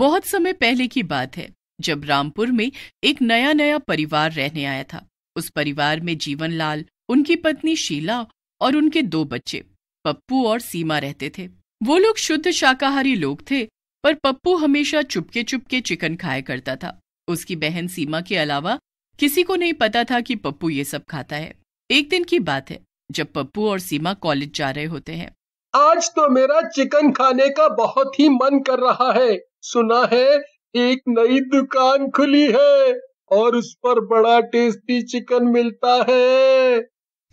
बहुत समय पहले की बात है जब रामपुर में एक नया नया परिवार रहने आया था उस परिवार में जीवनलाल उनकी पत्नी शीला और उनके दो बच्चे पप्पू और सीमा रहते थे वो लोग शुद्ध शाकाहारी लोग थे पर पप्पू हमेशा चुपके चुपके चिकन खाया करता था उसकी बहन सीमा के अलावा किसी को नहीं पता था कि पप्पू ये सब खाता है एक दिन की बात है जब पप्पू और सीमा कॉलेज जा रहे होते हैं आज तो मेरा चिकन खाने का बहुत ही मन कर रहा है सुना है एक नई दुकान खुली है और उस पर बड़ा टेस्टी चिकन मिलता है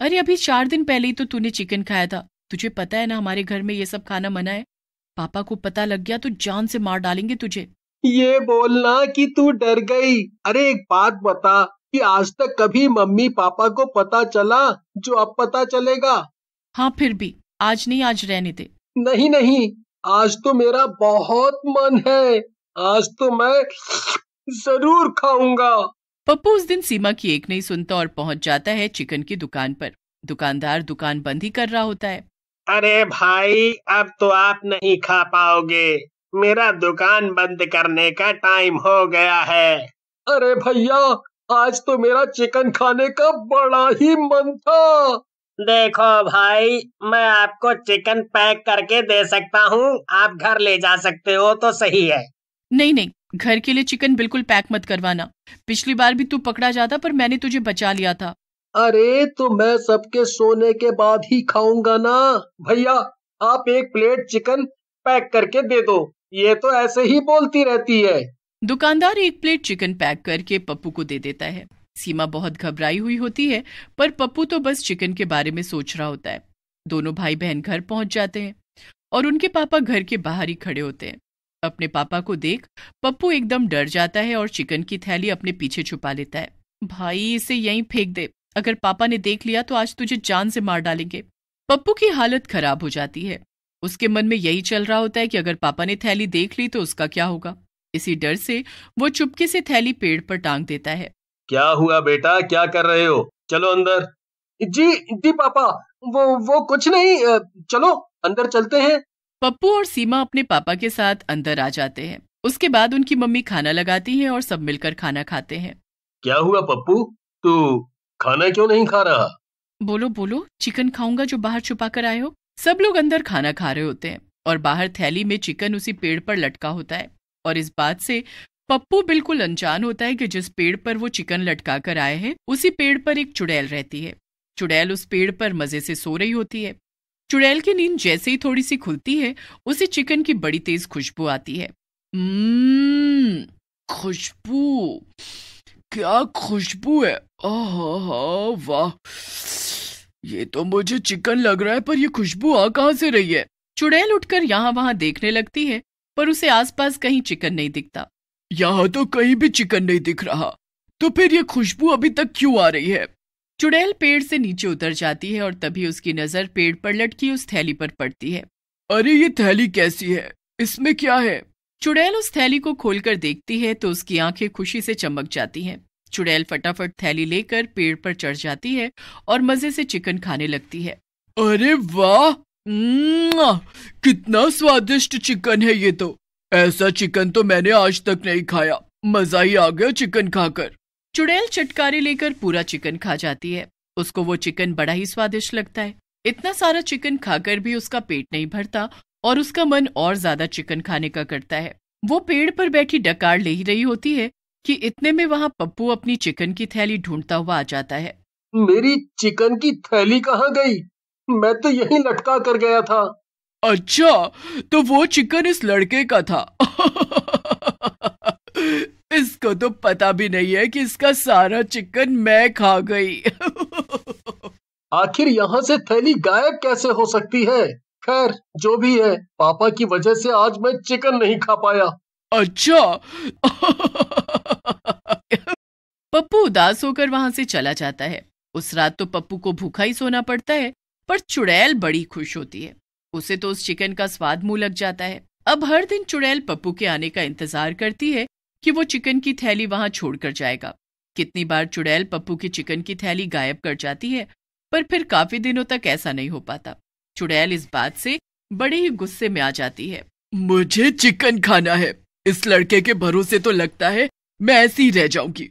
अरे अभी चार दिन पहले ही तो तूने चिकन खाया था तुझे पता है ना हमारे घर में ये सब खाना मना है पापा को पता लग गया तो जान से मार डालेंगे तुझे ये बोलना कि तू डर गई अरे एक बात बता कि आज तक कभी मम्मी पापा को पता चला जो अब पता चलेगा हाँ फिर भी आज नहीं आज रहने दे नहीं नहीं आज तो मेरा बहुत मन है आज तो मैं जरूर खाऊंगा पप्पू उस दिन सीमा की एक नहीं सुनता और पहुंच जाता है चिकन की दुकान पर दुकानदार दुकान बंद ही कर रहा होता है अरे भाई अब तो आप नहीं खा पाओगे मेरा दुकान बंद करने का टाइम हो गया है अरे भैया आज तो मेरा चिकन खाने का बड़ा ही मन था देखो भाई मैं आपको चिकन पैक करके दे सकता हूँ आप घर ले जा सकते हो तो सही है नहीं नहीं घर के लिए चिकन बिल्कुल पैक मत करवाना पिछली बार भी तू पकड़ा जाता पर मैंने तुझे बचा लिया था अरे तो मैं सबके सोने के बाद ही खाऊंगा ना भैया आप एक प्लेट चिकन पैक करके दे दो ये तो ऐसे ही बोलती रहती है दुकानदार एक प्लेट चिकन पैक करके पप्पू को दे देता है सीमा बहुत घबराई हुई होती है पर पप्पू तो बस चिकन के बारे में सोच रहा होता है दोनों भाई बहन घर पहुंच जाते हैं और उनके पापा घर के बाहर ही खड़े होते हैं अपने पापा को देख पप्पू एकदम डर जाता है और चिकन की थैली अपने पीछे छुपा लेता है भाई इसे यहीं फेंक दे अगर पापा ने देख लिया तो आज तुझे जान से मार डालेंगे पप्पू की हालत खराब हो जाती है उसके मन में यही चल रहा होता है कि अगर पापा ने थैली देख ली तो उसका क्या होगा इसी डर से वो चुपके से थैली पेड़ पर टांग देता है क्या हुआ बेटा क्या कर रहे हो चलो अंदर जी जी पापा वो वो कुछ नहीं चलो अंदर चलते हैं पप्पू और सीमा अपने पापा के साथ अंदर आ जाते हैं उसके बाद उनकी मम्मी खाना लगाती है और सब मिलकर खाना खाते हैं क्या हुआ पप्पू तू खाना क्यों नहीं खा रहा बोलो बोलो चिकन खाऊंगा जो बाहर छुपा कर आए हो सब लोग अंदर खाना खा रहे होते हैं और बाहर थैली में चिकन उसी पेड़ पर लटका होता है और इस बात से पप्पू बिल्कुल अनजान होता है कि जिस पेड़ पर वो चिकन लटका कर आए हैं उसी पेड़ पर एक चुड़ैल रहती है चुड़ैल उस पेड़ पर मजे से सो रही होती है चुड़ैल की नींद जैसे ही थोड़ी सी खुलती है उसे चिकन की बड़ी तेज खुशबू आती है हम्म, खुशबू क्या खुशबू है वाह ये तो मुझे चिकन लग रहा है पर ये खुशबू आ कहाँ से रही है चुड़ैल उठकर यहाँ वहां देखने लगती है पर उसे आसपास कहीं चिकन नहीं दिखता यहाँ तो कहीं भी चिकन नहीं दिख रहा तो फिर ये खुशबू अभी तक क्यों आ रही है चुड़ैल पेड़ से नीचे उतर जाती है और तभी उसकी नजर पेड़ पर लटकी उस थैली पर पड़ती है अरे ये थैली कैसी है इसमें क्या है चुड़ैल उस थैली को खोलकर देखती है तो उसकी आंखें खुशी से चमक जाती हैं चुड़ैल फटाफट थैली लेकर पेड़ पर चढ़ जाती है और मजे से चिकन खाने लगती है अरे वाह कितना स्वादिष्ट चिकन है ये तो ऐसा चिकन तो मैंने आज तक नहीं खाया मजा ही आ गया चिकन खाकर चुड़ैल चटकारी लेकर पूरा चिकन खा जाती है उसको वो चिकन बड़ा ही स्वादिष्ट लगता है इतना सारा चिकन खाकर भी उसका पेट नहीं भरता और उसका मन और ज्यादा चिकन खाने का करता है वो पेड़ पर बैठी डकार ले ही रही होती है कि इतने में वहाँ पप्पू अपनी चिकन की थैली ढूंढता हुआ आ जाता है मेरी चिकन की थैली कहाँ गई मैं तो यही लटका कर गया था अच्छा तो वो चिकन इस लड़के का था इसको तो पता भी नहीं है कि इसका सारा चिकन मैं खा गई आखिर यहाँ से थैली गायब कैसे हो सकती है खैर जो भी है पापा की वजह से आज मैं चिकन नहीं खा पाया अच्छा पप्पू उदास होकर वहां से चला जाता है उस रात तो पप्पू को भूखा ही सोना पड़ता है पर चुड़ैल बड़ी खुश होती है उसे तो उस चिकन का स्वाद मुंह लग जाता है अब हर दिन चुड़ैल पप्पू के आने का इंतजार करती है कि वो चिकन की थैली वहां छोड़कर जाएगा कितनी बार चुड़ैल पप्पू की चिकन की थैली गायब कर जाती है पर फिर काफी दिनों तक ऐसा नहीं हो पाता चुड़ैल इस बात से बड़े ही गुस्से में आ जाती है मुझे चिकन खाना है इस लड़के के भरोसे तो लगता है मैं ऐसी ही रह जाऊंगी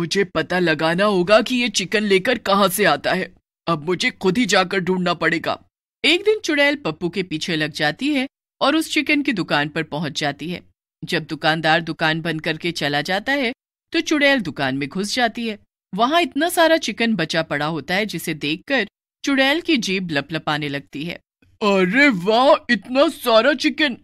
मुझे पता लगाना होगा कि ये चिकन लेकर कहाँ से आता है अब मुझे खुद ही जाकर ढूंढना पड़ेगा एक दिन चुड़ैल पप्पू के पीछे लग जाती है और उस चिकन की दुकान पर पहुंच जाती है जब दुकानदार दुकान बंद करके चला जाता है तो चुड़ैल दुकान में घुस जाती है वहां इतना सारा चिकन बचा पड़ा होता है जिसे देखकर चुड़ैल की जीप लपलपाने लगती है अरे वाह इतना सारा चिकन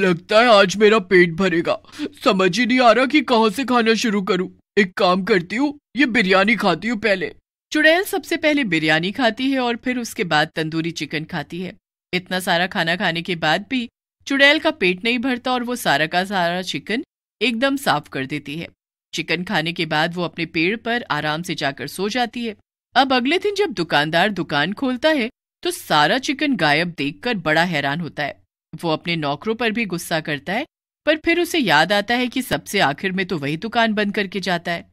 लगता है आज मेरा पेट भरेगा समझ ही नहीं आ रहा कि कहाँ से खाना शुरू करूँ एक काम करती हूँ ये बिरयानी खाती हूँ पहले चुड़ैल सबसे पहले बिरयानी खाती है और फिर उसके बाद तंदूरी चिकन खाती है इतना सारा खाना खाने के बाद भी चुड़ैल का पेट नहीं भरता और वो सारा का सारा चिकन एकदम साफ कर देती है चिकन खाने के बाद वो अपने पेड़ पर आराम से जाकर सो जाती है अब अगले दिन जब दुकानदार दुकान खोलता है तो सारा चिकन गायब देखकर बड़ा हैरान होता है वो अपने नौकरों पर भी गुस्सा करता है पर फिर उसे याद आता है कि सबसे आखिर में तो वही दुकान बंद करके जाता है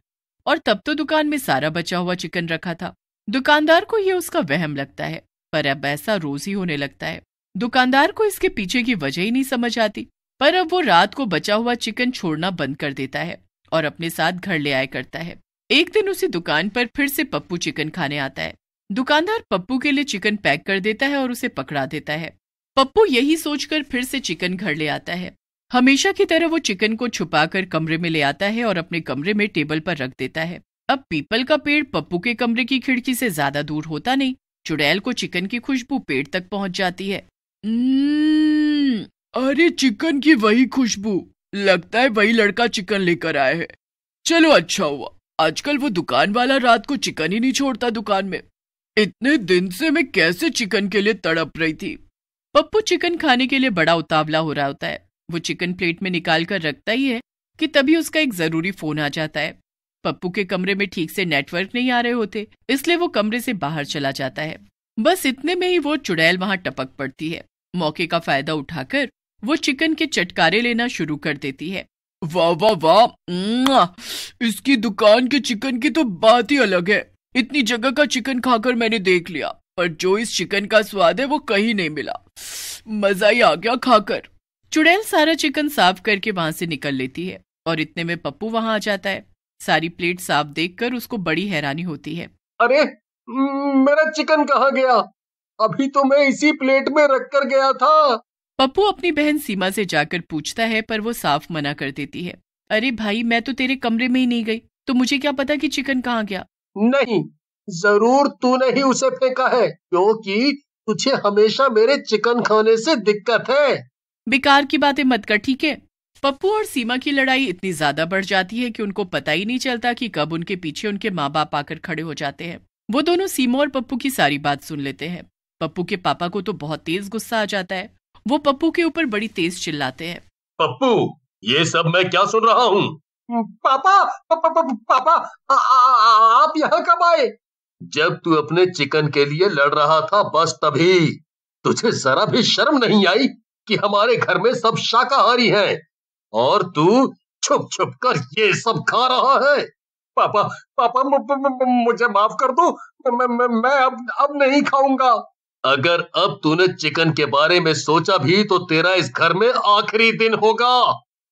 और तब तो दुकान में सारा बचा हुआ चिकन रखा था दुकानदार को यह उसका वहम लगता है पर अब ऐसा रोज ही होने लगता है दुकानदार को इसके पीछे की वजह ही नहीं समझ आती पर अब वो रात को बचा हुआ चिकन छोड़ना बंद कर देता है और अपने साथ घर ले आया करता है एक दिन उसी दुकान पर फिर से पप्पू चिकन खाने आता है दुकानदार पप्पू के लिए चिकन पैक कर देता है और उसे पकड़ा देता है पप्पू यही सोचकर फिर से चिकन घर ले आता है हमेशा की तरह वो चिकन को छुपाकर कमरे में ले आता है और अपने कमरे में टेबल पर रख देता है अब पीपल का पेड़ पप्पू के कमरे की खिड़की से ज्यादा दूर होता नहीं चुड़ैल को चिकन की खुशबू पेड़ तक पहुंच जाती है अरे चिकन की वही खुशबू लगता है वही लड़का चिकन लेकर आया है चलो अच्छा हुआ आजकल वो दुकान वाला रात को चिकन ही नहीं छोड़ता दुकान में इतने दिन से मैं कैसे चिकन के लिए तड़प रही थी पप्पू चिकन खाने के लिए बड़ा उतावला हो रहा होता है वो चिकन प्लेट में निकाल कर रखता ही है कि तभी उसका एक जरूरी फोन आ जाता है पप्पू के कमरे में ठीक से नेटवर्क नहीं आ रहे होते इसलिए वो कमरे से बाहर चला जाता है बस इतने में ही वो चुड़ैल वहां टपक पड़ती है मौके का फायदा उठाकर वो चिकन के चटकारे लेना शुरू कर देती है वाह वाह वाह इसकी दुकान के चिकन की तो बात ही अलग है इतनी जगह का चिकन खाकर मैंने देख लिया पर जो इस चिकन का स्वाद है वो कहीं नहीं मिला मजा ही आ गया खाकर चुड़ैल सारा चिकन साफ करके वहां से निकल लेती है और इतने में पप्पू वहां आ जाता है सारी प्लेट साफ देखकर उसको बड़ी हैरानी होती है अरे हम्म, मेरा चिकन कहा गया अभी तो मैं इसी प्लेट में रख कर गया था पप्पू अपनी बहन सीमा से जाकर पूछता है पर वो साफ मना कर देती है अरे भाई मैं तो तेरे कमरे में ही नहीं गई तो मुझे क्या पता कि चिकन कहाँ गया नहीं जरूर तूने ही उसे फेंका है क्योंकि तुझे हमेशा मेरे चिकन खाने से दिक्कत है बेकार की बातें मत कर ठीक है पप्पू और सीमा की लड़ाई इतनी ज्यादा बढ़ जाती है कि उनको पता ही नहीं चलता कि कब उनके पीछे उनके माँ बाप आकर खड़े हो जाते हैं वो दोनों सीमा और पप्पू की सारी बात सुन लेते हैं पप्पू के पापा को तो बहुत तेज गुस्सा आ जाता है वो पप्पू के ऊपर बड़ी तेज चिल्लाते हैं पप्पू ये सब मैं क्या सुन रहा हूँ पापा प, पापा आप यहाँ कब आए जब तू अपने चिकन के लिए लड़ रहा था बस तभी तुझे जरा भी शर्म नहीं आई कि हमारे घर में सब शाकाहारी हैं और तू छुप छुप कर ये सब खा रहा है पापा पापा मु, मु, मु, मुझे माफ कर दो मैं मैं, मैं अब अब नहीं खाऊंगा अगर अब तूने चिकन के बारे में सोचा भी तो तेरा इस घर में आखिरी दिन होगा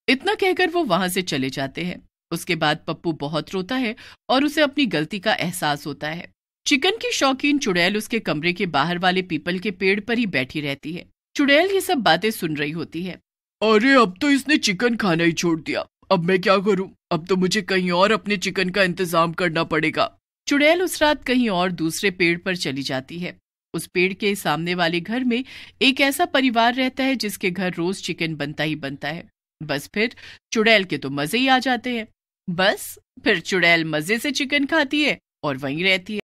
इतना कहकर वो वहां से चले जाते हैं उसके बाद पप्पू बहुत रोता है और उसे अपनी गलती का एहसास होता है चिकन की शौकीन चुड़ैल उसके कमरे के बाहर वाले पीपल के पेड़ पर ही बैठी रहती है चुड़ैल ये सब बातें सुन रही होती है अरे अब तो इसने चिकन खाना ही छोड़ दिया अब मैं क्या करूं अब तो मुझे कहीं और अपने चिकन का इंतजाम करना पड़ेगा चुड़ैल उस रात कहीं और दूसरे पेड़ पर चली जाती है उस पेड़ के सामने वाले घर में एक ऐसा परिवार रहता है जिसके घर रोज चिकन बनता ही बनता है बस फिर चुड़ैल के तो मजे ही आ जाते हैं बस फिर चुड़ैल मजे से चिकन खाती है और वहीं रहती है